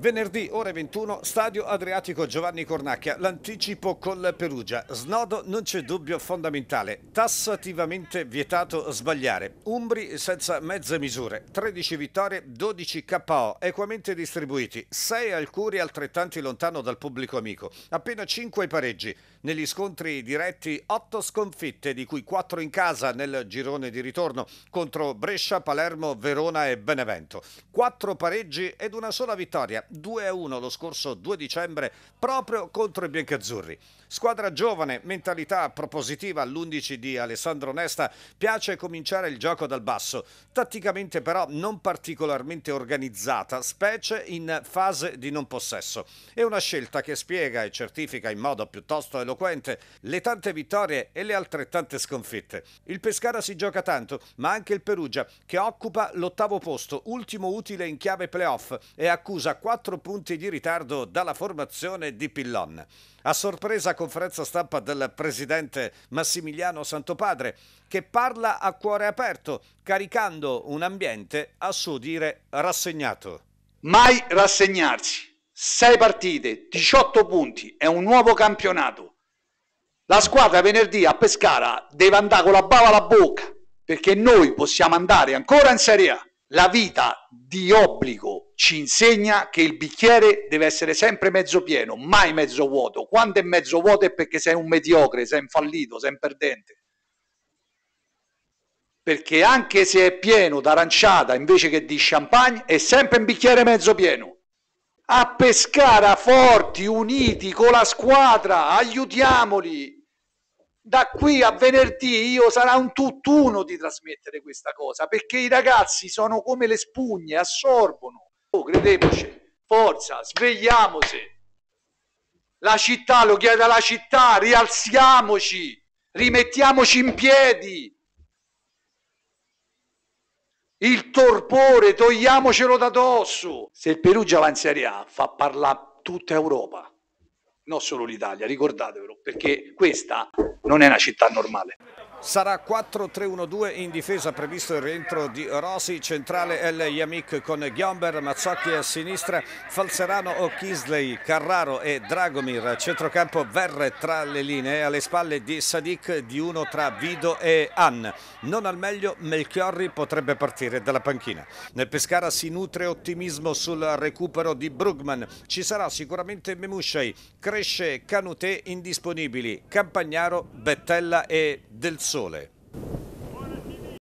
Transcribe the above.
Venerdì ore 21, stadio Adriatico Giovanni Cornacchia, l'anticipo col Perugia. Snodo non c'è dubbio fondamentale, tassativamente vietato sbagliare. Umbri senza mezze misure, 13 vittorie, 12 KO, equamente distribuiti, 6 al Curi altrettanti lontano dal pubblico amico, appena 5 pareggi. Negli scontri diretti 8 sconfitte, di cui 4 in casa nel girone di ritorno contro Brescia, Palermo, Verona e Benevento. 4 pareggi ed una sola vittoria 2-1 lo scorso 2 dicembre proprio contro i biancazzurri. Squadra giovane, mentalità propositiva all'11 di Alessandro Nesta, piace cominciare il gioco dal basso, tatticamente però non particolarmente organizzata, specie in fase di non possesso. È una scelta che spiega e certifica in modo piuttosto eloquente le tante vittorie e le altrettante sconfitte. Il Pescara si gioca tanto, ma anche il Perugia, che occupa l'ottavo posto, ultimo utile in chiave playoff, e accusa 4 4 punti di ritardo dalla formazione di Pillon. A sorpresa conferenza stampa del presidente Massimiliano Santopadre, che parla a cuore aperto, caricando un ambiente a suo dire rassegnato. Mai rassegnarsi. Sei partite, 18 punti, è un nuovo campionato. La squadra venerdì a Pescara deve andare con la bava alla bocca perché noi possiamo andare ancora in Serie A. La vita di obbligo ci insegna che il bicchiere deve essere sempre mezzo pieno, mai mezzo vuoto. Quando è mezzo vuoto è perché sei un mediocre, sei un fallito, sei un perdente. Perché anche se è pieno d'aranciata invece che di champagne, è sempre un bicchiere mezzo pieno. A Pescara forti, uniti con la squadra, aiutiamoli. Da qui a venerdì io sarà un tutt'uno di trasmettere questa cosa, perché i ragazzi sono come le spugne, assorbono oh, credeteci, forza, svegliamoci. La città lo chiede alla città, rialziamoci, rimettiamoci in piedi. Il torpore, togliamocelo da dosso. Se il Perugia va in Serie A, fa parlare tutta Europa, non solo l'Italia, ricordatevelo, perché questa non è una città normale. Sarà 4-3-1-2 in difesa, previsto il rientro di Rosi, centrale El Yamik con Ghiomber, Mazzocchi a sinistra, Falserano o Kisley, Carraro e Dragomir, centrocampo Verre tra le linee, alle spalle di Sadik di uno tra Vido e Ann. Non al meglio Melchiorri potrebbe partire dalla panchina. Nel Pescara si nutre ottimismo sul recupero di Brugman, ci sarà sicuramente Memushei, cresce Canutè indisponibili, Campagnaro, Bettella e Del Sole sole.